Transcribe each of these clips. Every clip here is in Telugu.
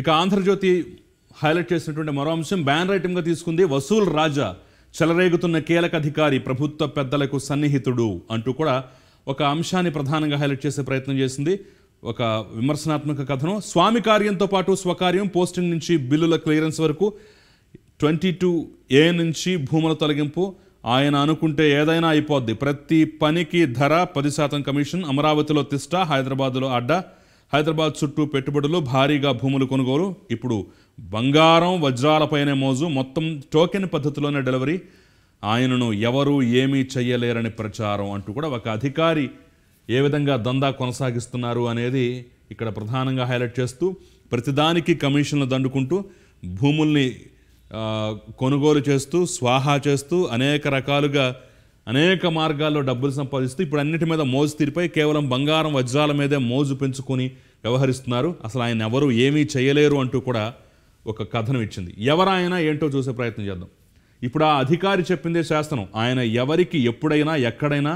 ఇక ఆంధ్రజ్యోతి హైలైట్ చేసినటువంటి మరో అంశం బ్యాన్ ఐటెంగా తీసుకుంది వసూల్ రాజా చెలరేగుతున్న కీలక అధికారి ప్రభుత్వ పెద్దలకు సన్నిహితుడు అంటూ కూడా ఒక అంశాన్ని ప్రధానంగా హైలైట్ చేసే ప్రయత్నం చేసింది ఒక విమర్శనాత్మక కథను స్వామి కార్యంతో పాటు స్వకార్యం పోస్టింగ్ నుంచి బిల్లుల క్లియరెన్స్ వరకు ట్వంటీ టూ ఏ నుంచి భూముల తొలగింపు ఆయన అనుకుంటే ఏదైనా అయిపోద్ది ప్రతి పనికి ధర పది శాతం కమిషన్ అమరావతిలో తిష్ట హైదరాబాద్లో అడ్డా హైదరాబాద్ చుట్టూ పెట్టుబడులు భారీగా భూములు కొనుగోలు ఇప్పుడు బంగారం వజ్రాలపైనే మోజు మొత్తం టోకెన్ పద్ధతిలోనే డెలివరీ ఆయనను ఎవరు ఏమీ చెయ్యలేరని ప్రచారం అంటూ కూడా ఒక అధికారి ఏ విధంగా దందా కొనసాగిస్తున్నారు అనేది ఇక్కడ ప్రధానంగా హైలైట్ చేస్తూ ప్రతిదానికి కమిషన్లు దండుకుంటూ భూముల్ని కొనుగోలు చేస్తూ స్వాహా చేస్తూ అనేక రకాలుగా అనేక మార్గాల్లో డబ్బులు సంపాదిస్తూ ఇప్పుడు అన్నిటి మీద మోజు తీరిపోయి కేవలం బంగారం వజ్రాల మీదే మోజు పెంచుకొని వ్యవహరిస్తున్నారు అసలు ఆయన ఎవరు ఏమీ చేయలేరు అంటూ కూడా ఒక కథనం ఇచ్చింది ఎవరైనా ఏంటో చూసే ప్రయత్నం చేద్దాం ఇప్పుడు ఆ అధికారి చెప్పిందే శాస్త్రం ఆయన ఎవరికి ఎప్పుడైనా ఎక్కడైనా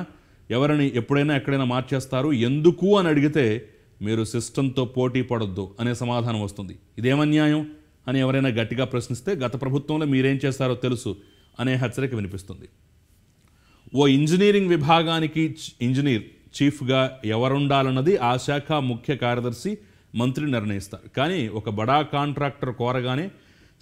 ఎవరిని ఎప్పుడైనా ఎక్కడైనా మార్చేస్తారు ఎందుకు అని అడిగితే మీరు సిస్టంతో పోటీ పడొద్దు అనే సమాధానం వస్తుంది ఇదేమన్యాయం అని ఎవరైనా గట్టిగా ప్రశ్నిస్తే గత ప్రభుత్వంలో మీరేం చేస్తారో తెలుసు అనే హెచ్చరిక వినిపిస్తుంది ఓ ఇంజనీరింగ్ విభాగానికి ఇంజనీర్ చీఫ్గా ఎవరుండాలన్నది ఆ శాఖ ముఖ్య కార్యదర్శి మంత్రి నిర్ణయిస్తారు కానీ ఒక బడా కాంట్రాక్టర్ కోరగానే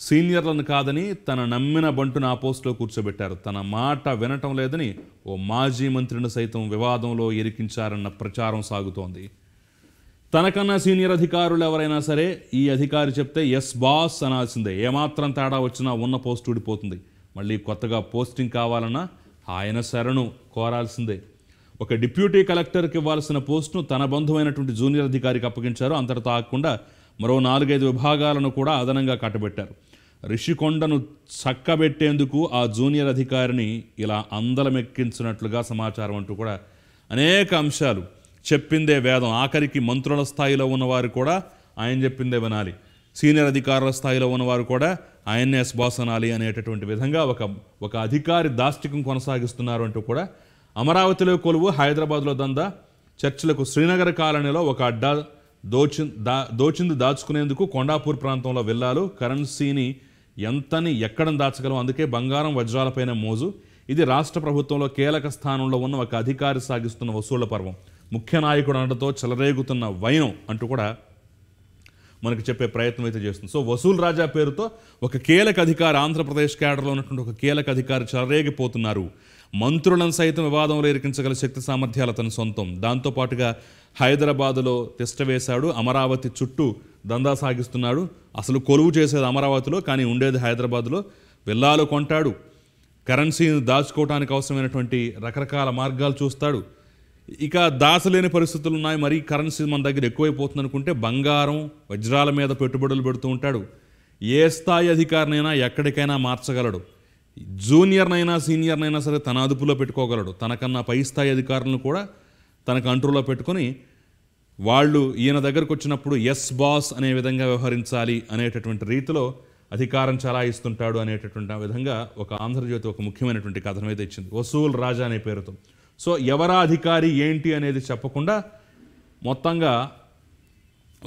సీనియర్లను కాదని తన నమ్మిన బంటును ఆ పోస్టులో కూర్చోబెట్టారు తన మాట వినటం లేదని ఓ మాజీ మంత్రిని సైతం వివాదంలో ఇరికించారన్న ప్రచారం సాగుతోంది తనకన్నా సీనియర్ అధికారులు ఎవరైనా సరే ఈ అధికారి చెప్తే ఎస్ బాస్ అనాల్సిందే ఏమాత్రం తేడా వచ్చినా ఉన్న పోస్టు ఊడిపోతుంది మళ్ళీ కొత్తగా పోస్టింగ్ కావాలన్నా ఆయన శరణు కోరాల్సిందే ఒక డిప్యూటీ కలెక్టర్కి ఇవ్వాల్సిన పోస్టును తన బంధువైనటువంటి జూనియర్ అధికారికి అప్పగించారు అంతటితో తాకుండా మరో నాలుగైదు విభాగాలను కూడా అదనంగా కట్టబెట్టారు రిషికొండను చక్కబెట్టేందుకు ఆ జూనియర్ అధికారిని ఇలా అందలమెక్కించినట్లుగా సమాచారం అంటూ కూడా అనేక అంశాలు చెప్పిందే వేదం ఆఖరికి మంత్రుల స్థాయిలో ఉన్నవారు కూడా ఆయన చెప్పిందే వినాలి సీనియర్ అధికారుల స్థాయిలో ఉన్నవారు కూడా ఆయన్నే బాస్ అనేటటువంటి విధంగా ఒక ఒక అధికారి దాష్టికం కొనసాగిస్తున్నారు అంటూ కూడా అమరావతిలో కొలువు హైదరాబాద్లో దంద చర్చలకు శ్రీనగర్ కాలనీలో ఒక అడ్డా దోచి దా దోచింది దాచుకునేందుకు కొండాపూర్ ప్రాంతంలో వెళ్ళాలు కరెన్సీని ఎంతని ఎక్కడ దాచగలం అందుకే బంగారం వజ్రాలపైన మోజు ఇది రాష్ట్ర ప్రభుత్వంలో కీలక స్థానంలో ఉన్న ఒక అధికారి సాగిస్తున్న వసూళ్ల పర్వం ముఖ్య నాయకుడు అనడంతో చెలరేగుతున్న వైనం అంటూ కూడా మనకు చెప్పే ప్రయత్నం అయితే చేస్తుంది సో వసూల్ రాజా పేరుతో ఒక కీలక అధికారి ఆంధ్రప్రదేశ్ క్యాడర్లో ఉన్నటువంటి ఒక కీలక అధికారి చరరేగిపోతున్నారు మంత్రులను సైతం వివాదంలో ఇరికించగల శక్తి సామర్థ్యాలు అతను సొంతం దాంతోపాటుగా హైదరాబాదులో తిష్టవేశాడు అమరావతి చుట్టూ దందా సాగిస్తున్నాడు అసలు కొలువు చేసేది అమరావతిలో కానీ ఉండేది హైదరాబాద్లో విల్లాలు కొంటాడు కరెన్సీని దాచుకోవడానికి అవసరమైనటువంటి రకరకాల మార్గాలు చూస్తాడు ఇక దాసలేని పరిస్థితులు ఉన్నాయి మరీ కరెన్సీ మన దగ్గర ఎక్కువైపోతుంది అనుకుంటే బంగారం వజ్రాల మీద పెట్టుబడులు పెడుతూ ఉంటాడు ఏ స్థాయి అధికారినైనా ఎక్కడికైనా మార్చగలడు జూనియర్నైనా సీనియర్నైనా సరే తన అదుపులో పెట్టుకోగలడు తనకన్నా పై స్థాయి అధికారులను కూడా తన కంట్రోల్లో పెట్టుకొని వాళ్ళు ఈయన దగ్గరకు వచ్చినప్పుడు ఎస్ బాస్ అనే విధంగా వ్యవహరించాలి అనేటటువంటి రీతిలో అధికారం చలాయిస్తుంటాడు అనేటటువంటి విధంగా ఒక ఆంధ్రజ్యోతి ఒక ముఖ్యమైనటువంటి కథనం అయితే ఇచ్చింది వసూల్ రాజా అనే పేరుతో సో ఎవరా అధికారి ఏంటి అనేది చెప్పకుండా మొత్తంగా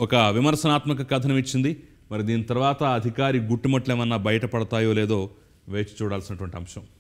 ఒక విమర్శనాత్మక కథనం ఇచ్చింది మరి దీని తర్వాత అధికారి గుట్టుమట్లు ఏమన్నా బయటపడతాయో లేదో వేచి చూడాల్సినటువంటి అంశం